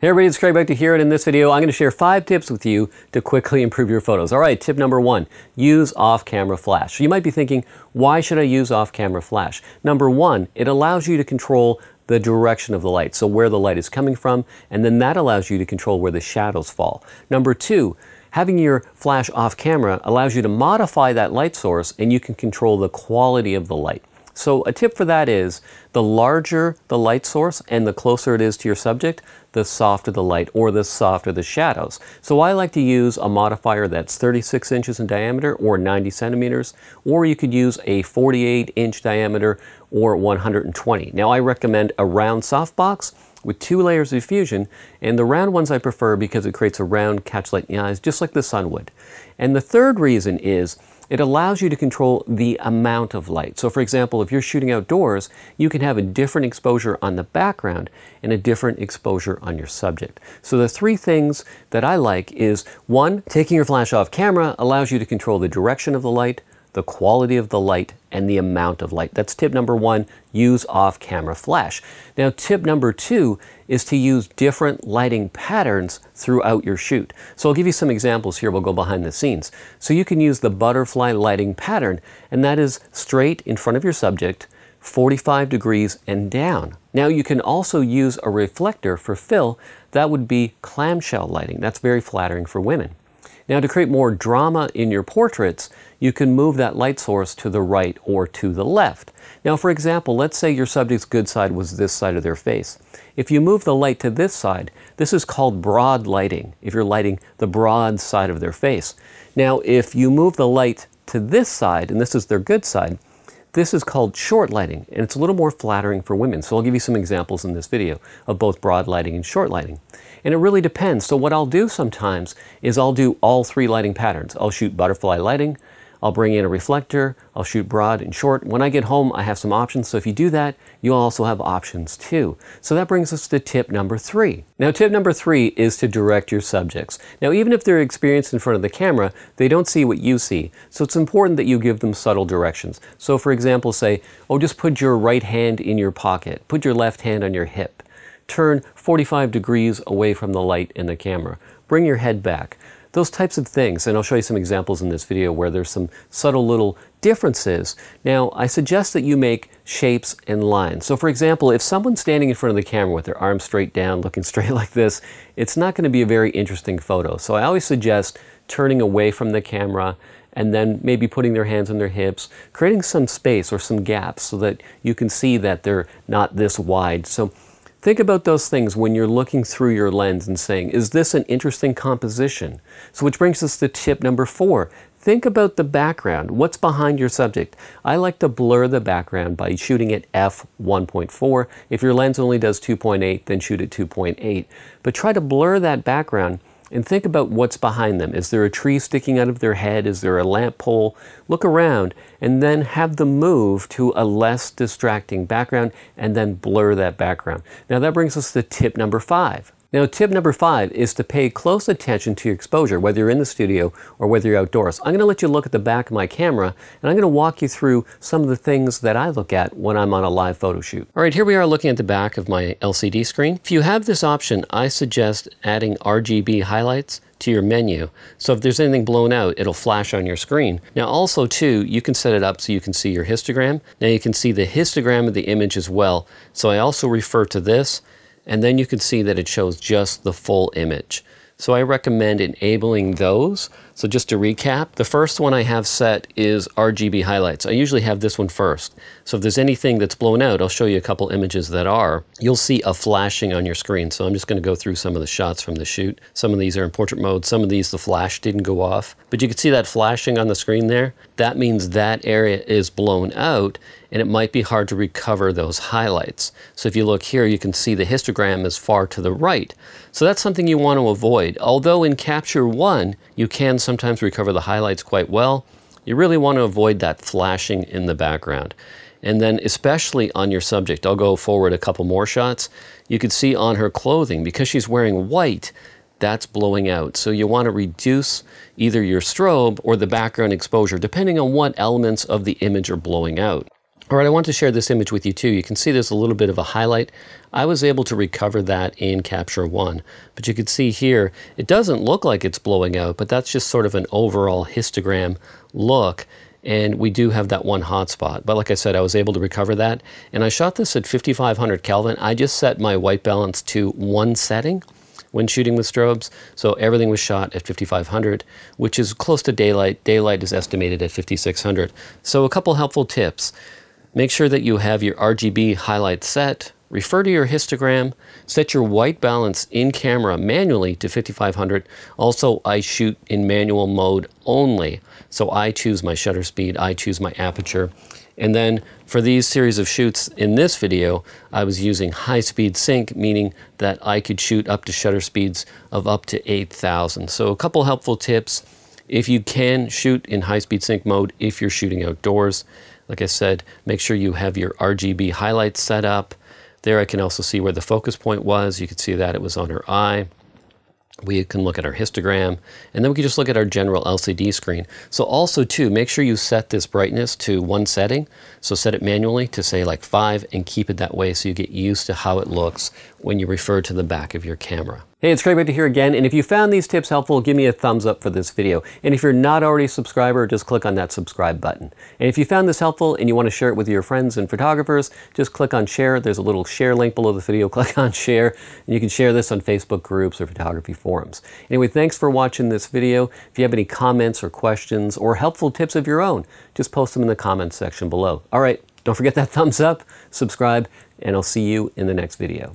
Hey everybody, it's Craig back to here, and in this video, I'm gonna share five tips with you to quickly improve your photos. All right, tip number one, use off-camera flash. you might be thinking, why should I use off-camera flash? Number one, it allows you to control the direction of the light, so where the light is coming from, and then that allows you to control where the shadows fall. Number two, having your flash off camera allows you to modify that light source and you can control the quality of the light. So a tip for that is the larger the light source and the closer it is to your subject, the softer the light or the softer the shadows. So I like to use a modifier that's 36 inches in diameter or 90 centimeters, or you could use a 48 inch diameter or 120. Now I recommend a round softbox with two layers of diffusion, and the round ones I prefer because it creates a round catchlight in the eyes, just like the sun would. And the third reason is it allows you to control the amount of light. So for example, if you're shooting outdoors, you can have a different exposure on the background and a different exposure on your subject. So the three things that I like is one, taking your flash off camera allows you to control the direction of the light the quality of the light, and the amount of light. That's tip number one, use off-camera flash. Now tip number two is to use different lighting patterns throughout your shoot. So I'll give you some examples here, we'll go behind the scenes. So you can use the butterfly lighting pattern, and that is straight in front of your subject, 45 degrees and down. Now you can also use a reflector for fill, that would be clamshell lighting. That's very flattering for women. Now to create more drama in your portraits, you can move that light source to the right or to the left. Now for example, let's say your subject's good side was this side of their face. If you move the light to this side, this is called broad lighting, if you're lighting the broad side of their face. Now if you move the light to this side, and this is their good side, this is called short lighting, and it's a little more flattering for women. So I'll give you some examples in this video of both broad lighting and short lighting. And it really depends. So what I'll do sometimes is I'll do all three lighting patterns. I'll shoot butterfly lighting, I'll bring in a reflector, I'll shoot broad and short. When I get home, I have some options. So if you do that, you'll also have options too. So that brings us to tip number three. Now tip number three is to direct your subjects. Now even if they're experienced in front of the camera, they don't see what you see. So it's important that you give them subtle directions. So for example, say, oh, just put your right hand in your pocket, put your left hand on your hip, turn 45 degrees away from the light in the camera, bring your head back. Those types of things, and I'll show you some examples in this video where there's some subtle little differences. Now, I suggest that you make shapes and lines. So for example, if someone's standing in front of the camera with their arms straight down, looking straight like this, it's not gonna be a very interesting photo. So I always suggest turning away from the camera and then maybe putting their hands on their hips, creating some space or some gaps so that you can see that they're not this wide. So Think about those things when you're looking through your lens and saying, is this an interesting composition? So, which brings us to tip number four. Think about the background. What's behind your subject? I like to blur the background by shooting at f1.4. If your lens only does 2.8, then shoot at 2.8. But try to blur that background and think about what's behind them. Is there a tree sticking out of their head? Is there a lamp pole? Look around and then have them move to a less distracting background and then blur that background. Now that brings us to tip number five now, tip number five is to pay close attention to your exposure, whether you're in the studio or whether you're outdoors. I'm going to let you look at the back of my camera, and I'm going to walk you through some of the things that I look at when I'm on a live photo shoot. All right, here we are looking at the back of my LCD screen. If you have this option, I suggest adding RGB highlights to your menu. So if there's anything blown out, it'll flash on your screen. Now also too, you can set it up so you can see your histogram. Now you can see the histogram of the image as well. So I also refer to this and then you can see that it shows just the full image. So I recommend enabling those so just to recap, the first one I have set is RGB highlights. I usually have this one first. So if there's anything that's blown out, I'll show you a couple images that are. You'll see a flashing on your screen. So I'm just gonna go through some of the shots from the shoot. Some of these are in portrait mode. Some of these, the flash didn't go off. But you can see that flashing on the screen there. That means that area is blown out and it might be hard to recover those highlights. So if you look here, you can see the histogram is far to the right. So that's something you want to avoid. Although in Capture One, you can sometimes we cover the highlights quite well. You really want to avoid that flashing in the background. And then especially on your subject, I'll go forward a couple more shots. You can see on her clothing, because she's wearing white, that's blowing out. So you want to reduce either your strobe or the background exposure, depending on what elements of the image are blowing out. All right, I want to share this image with you too. You can see there's a little bit of a highlight. I was able to recover that in Capture One, but you can see here, it doesn't look like it's blowing out, but that's just sort of an overall histogram look. And we do have that one hotspot. But like I said, I was able to recover that. And I shot this at 5,500 Kelvin. I just set my white balance to one setting when shooting with strobes. So everything was shot at 5500, which is close to daylight. Daylight is estimated at 5600. So a couple helpful tips. Make sure that you have your RGB highlight set, refer to your histogram, set your white balance in camera manually to 5500. Also, I shoot in manual mode only. So I choose my shutter speed, I choose my aperture. And then for these series of shoots in this video, I was using high speed sync, meaning that I could shoot up to shutter speeds of up to 8,000. So a couple helpful tips. If you can shoot in high speed sync mode, if you're shooting outdoors, like I said, make sure you have your RGB highlights set up. There I can also see where the focus point was. You can see that it was on her eye. We can look at our histogram, and then we can just look at our general LCD screen. So also too, make sure you set this brightness to one setting. So set it manually to say like five and keep it that way so you get used to how it looks when you refer to the back of your camera. Hey, it's Craig to here again, and if you found these tips helpful, give me a thumbs up for this video. And if you're not already a subscriber, just click on that subscribe button. And if you found this helpful and you want to share it with your friends and photographers, just click on share. There's a little share link below the video. Click on share, and you can share this on Facebook groups or photography forums. Anyway, thanks for watching this video. If you have any comments or questions or helpful tips of your own, just post them in the comments section below. All right, don't forget that thumbs up, subscribe, and I'll see you in the next video.